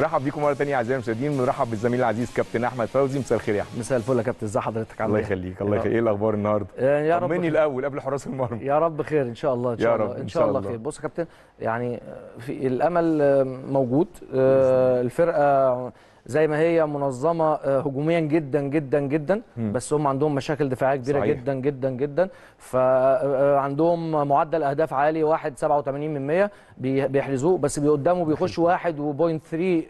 نرحب بيكم مره ثانيه اعزائي المشاهدين ونرحب بالزميل العزيز كابتن احمد فوزي مساء الخير يا احمد مساء الفل يا كابتن ازي حضرتك عامل الله إيه؟ يخليك الله يخليك ايه الاخبار النهارده يعني يا رب مني الاول قبل حراس المرمى يا رب خير ان شاء الله ان شاء الله ان شاء الله خير بص يا كابتن يعني آه، في الامل آه، موجود آه، الفرقه زي ما هي منظمه آه، هجوميا جدا جدا جدا بس هم عندهم مشاكل دفاعيه كبيره صحيح. جدا جدا جدا فعندهم آه، آه، معدل اهداف عالي 187 من 100 بيحرزوه بس قدامه بيخش واحد وبوينت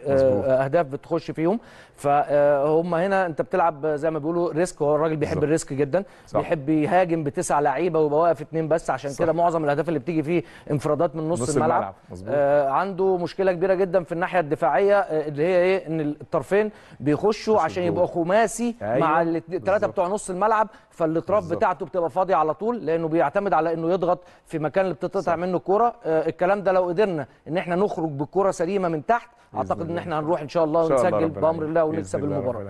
اهداف بتخش فيهم فهم هنا انت بتلعب زي ما بيقولوا ريسك هو الراجل بيحب صح. الريسك جدا صح. بيحب يهاجم بتسع لعيبه ويبقى واقف اثنين بس عشان كده معظم الاهداف اللي بتيجي فيه انفرادات من نص, نص الملعب, الملعب. عنده مشكله كبيره جدا في الناحيه الدفاعيه اللي هي ايه ان الطرفين بيخشوا عشان يبقوا خماسي أيوة مع الثلاثه بتوع نص الملعب فالاطراف بتاعته بتبقى فاضيه على طول لانه بيعتمد على انه يضغط في مكان اللي بتتقطع منه الكوره آه الكلام ده لو قدرنا ان احنا نخرج بالكوره سليمه من تحت اعتقد ان احنا هنروح ان شاء الله ونسجل بامر الله ونكسب المباراه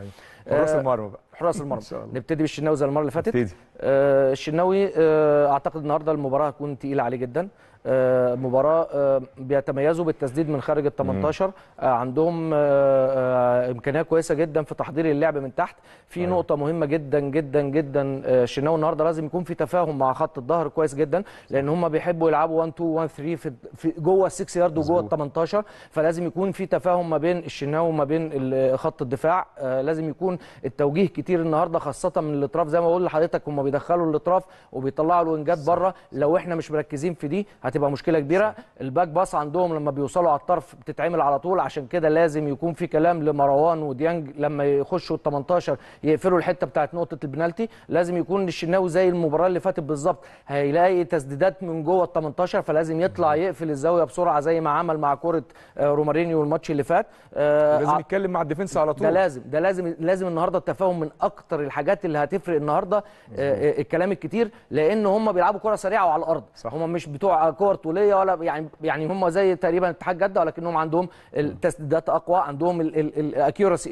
آه، حراس المرمى بقى حراس المرمى نبتدي بالشناوي زي المره اللي فاتت آه الشناوي آه اعتقد النهارده المباراه هتكون تقيله عليه جدا آه، مباراه آه، بيتميزوا بالتسديد من خارج ال 18 آه، عندهم امكانيه كويسه جدا في تحضير اللعب من تحت في أيوة. نقطه مهمه جدا جدا جدا الشناوي النهارده لازم يكون في تفاهم مع خط الظهر كويس جدا لان هم بيحبوا يلعبوا 1 2 1 3 في جوه ال 6 يارد وجوه ال 18 فلازم يكون في تفاهم ما بين الشناوي وما بين خط الدفاع لازم يكون التوجيه كتير النهارده خاصه من الاطراف زي ما بقول لحضرتك هم بيدخلوا الاطراف وبيطلعوا الوينجات بره لو احنا مش مركزين في دي هت هتبقى مشكله كبيره الباك باس عندهم لما بيوصلوا على الطرف بتتعمل على طول عشان كده لازم يكون في كلام لمروان وديانج لما يخشوا ال 18 يقفلوا الحته بتاعت نقطه البنالتي لازم يكون الشناوي زي المباراه اللي فاتت بالظبط هيلاقي تسديدات من جوه ال 18 فلازم يطلع يقفل الزاويه بسرعه زي ما عمل مع كوره آه، رومارينيو الماتش اللي فات آه، لازم آه، يتكلم مع الديفنس على طول ده لازم ده لازم لازم النهارده التفاهم من اكتر الحاجات اللي هتفرق النهارده الكلام الكتير لان هم بيلعبوا كره سريعه وعلى الارض صح. هم مش بتوع كور طوليه ولا يعني يعني هم زي تقريبا اتحاد جده ولكنهم عندهم التسديدات اقوى عندهم الاكيورسي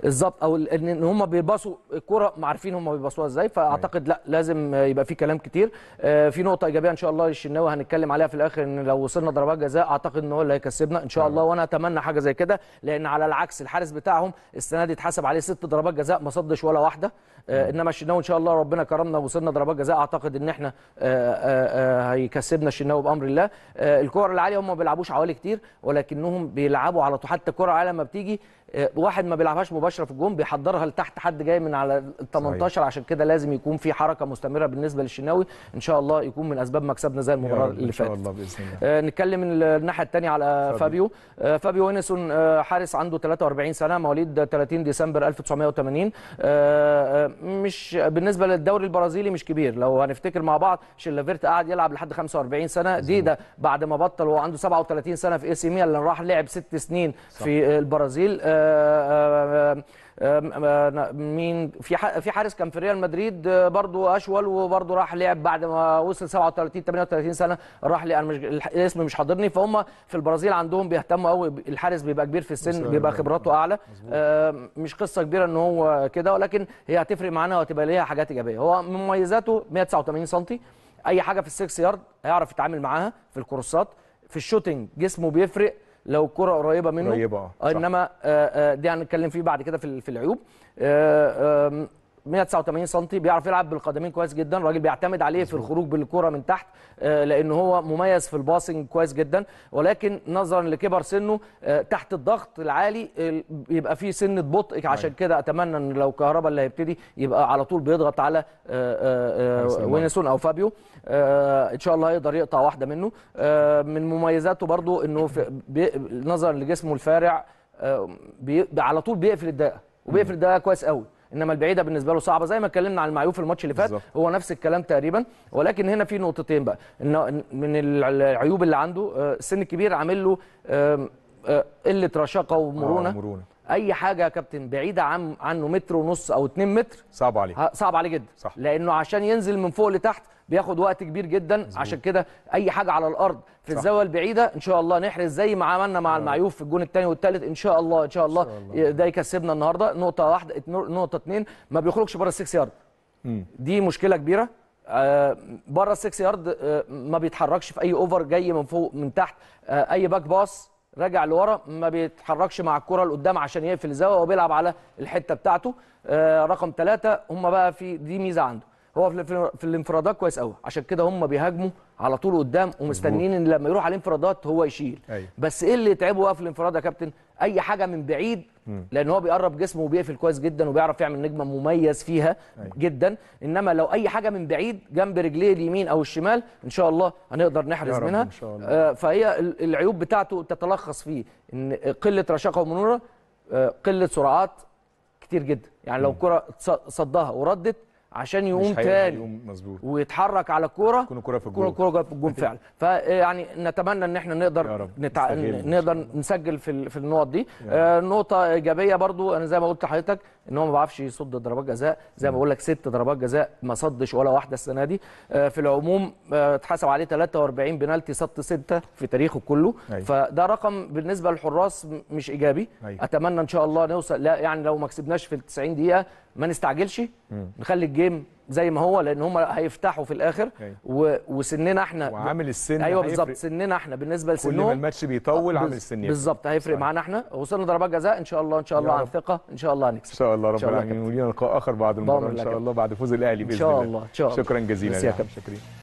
بالظبط او ان هم بيباصوا الكوره عارفين هم بيباصوها ازاي فاعتقد لا لازم يبقى في كلام كتير آه، في نقطه ايجابيه ان شاء الله للشناوي هنتكلم عليها في الاخر ان لو وصلنا ضربات جزاء اعتقد ان هو اللي هيكسبنا ان شاء الله وانا اتمنى حاجه زي كده لان على العكس الحارس بتاعهم السنه دي اتحسب عليه ست ضربات جزاء ما صدش ولا واحده آه، انما الشناوي ان شاء الله ربنا كرمنا وصلنا ضربات جزاء اعتقد ان احنا آه، هيكسبنا الشناوي بامر الله الكور العاليه هم ما بيلعبوش عوالي كتير ولكنهم بيلعبوا على حتى كره العاليه لما بتيجي آه، واحد ما بيلعبهاش مباشره في الجون بيحضرها لتحت حد جاي من على ال 18 عشان كده لازم يكون في حركه مستمره بالنسبه للشناوي ان شاء الله يكون من اسباب مكسبنا زي المباراه اللي فاتت ان شاء الله باذن الله آه نتكلم الناحيه الثانيه على فابيو آه فابيو وينسون آه حارس عنده 43 سنه مواليد 30 ديسمبر 1980 آه،, آه مش بالنسبه للدوري البرازيلي مش كبير لو هنفتكر مع بعض شيلافيرت قعد يلعب لحد 45 سنه دي ده بعد ما بطل وهو عنده 37 سنه في اي سي ميلان راح لعب ست سنين صح. في البرازيل آه مين في في حارس كان في ريال مدريد آه، برضو اشول وبرضو راح لعب بعد ما وصل 37 38 سنه راح لي انا مش الاسم مش حاضرني فهم في البرازيل عندهم بيهتموا قوي الحارس بيبقى كبير في السن بيبقى خبراته اعلى آه، مش قصه كبيره ان هو كده ولكن هي هتفرق معانا وهتبقى ليها حاجات ايجابيه هو مميزاته 189 سم اي حاجه في السكس يارد هيعرف يتعامل معاها في الكورسات في الشوتنج جسمه بيفرق لو الكره قريبه منه قريبه آه، آه، انما آه، دي هنتكلم فيه بعد كده في العيوب 189 سم بيعرف يلعب بالقدمين كويس جدا راجل بيعتمد عليه في الخروج بالكره من تحت آه، لان هو مميز في الباسنج كويس جدا ولكن نظرا لكبر سنه آه، تحت الضغط العالي يبقى في سنه بطء أيوة. عشان كده اتمنى ان لو كهربا اللي هيبتدي يبقى على طول بيضغط على آه، وينسون او فابيو ان شاء الله يقدر يقطع واحده منه من مميزاته برضو انه نظرا لجسمه الفارع على طول بيقفل الدقه وبيقفل الدقه كويس قوي انما البعيده بالنسبه له صعبه زي ما اتكلمنا عن المعيوف الماتش اللي فات هو نفس الكلام تقريبا ولكن هنا في نقطتين بقى ان من العيوب اللي عنده آه، السن الكبير عامل له آه، قله رشاقه ومرونه, آه ومرونة. اي حاجه يا كابتن بعيده عن عنه متر ونص او 2 متر صعب عليه صعب عليه جدا صح. لانه عشان ينزل من فوق لتحت بياخد وقت كبير جدا مزبوط. عشان كده اي حاجه على الارض في الزاويه البعيده ان شاء الله نحرز زي ما عملنا مع آه. المعيوف في الجون الثاني والثالث ان شاء الله ان شاء الله, إن شاء الله. ده يكسبنا النهارده نقطه واحده نقطه اثنين ما بيخرجش بره السكس 6 يارد دي مشكله كبيره آه، بره السكس 6 يارد آه، ما بيتحركش في اي اوفر جاي من فوق من تحت آه، اي باك باص راجع لورا ما بيتحركش مع الكره لقدام عشان يقفل الزاويه وبيلعب على الحته بتاعته رقم ثلاثة هم بقى في دي ميزه عنده هو في الانفرادات كويس قوي عشان كده هم بيهاجموا على طول قدام ومستنيين ان لما يروح على الانفرادات هو يشيل أيوة. بس ايه اللي يتعبه بقى في الانفراد يا كابتن اي حاجه من بعيد لان هو بيقرب جسمه وبيقفل كويس جدا وبيعرف يعمل نجمه مميز فيها أيوة. جدا انما لو اي حاجه من بعيد جنب رجليه اليمين او الشمال ان شاء الله هنقدر نحرز منها إن شاء الله. آه فهي العيوب بتاعته تتلخص فيه ان قله رشاقه ومنوره آه قله سرعات كتير جدا يعني لو الكره صدها وردت عشان يقوم تاني مظبوط ويتحرك على الكوره تكون الكوره في الجون الكوره في الجون فعلا فيعني نتمنى ان احنا نقدر نتع... نقدر نسجل في في النقط دي آه نقطه ايجابيه برضو انا زي ما قلت لحضرتك ان هو ما بيعرفش يصد ضربات جزاء زي ما بقول لك ست ضربات جزاء ما صدش ولا واحده السنه دي آه في العموم آه، اتحسب آه عليه 43 بنالتي صد سته في تاريخه كله أي. أيوة. فده رقم بالنسبه للحراس مش ايجابي أي. أيوة. اتمنى ان شاء الله نوصل لا يعني لو ما كسبناش في ال 90 دقيقه ما نستعجلش مم. نخلي الجيم زي ما هو لان هم هيفتحوا في الاخر و... وسننا احنا وعامل السن ايوه بالظبط سننا احنا بالنسبه لسنهم كل ما الماتش بيطول آه، عامل السن بالظبط هيفرق معانا احنا وصلنا ضربات جزاء ان شاء الله ان شاء الله عن ثقه ان شاء الله هنكسب ان شاء الله رب العالمين ولينا لقاء اخر بعد المباراه ان شاء الله بعد فوز الاهلي باذن الله ان شاء الله شكرا جزيلا يا شكرا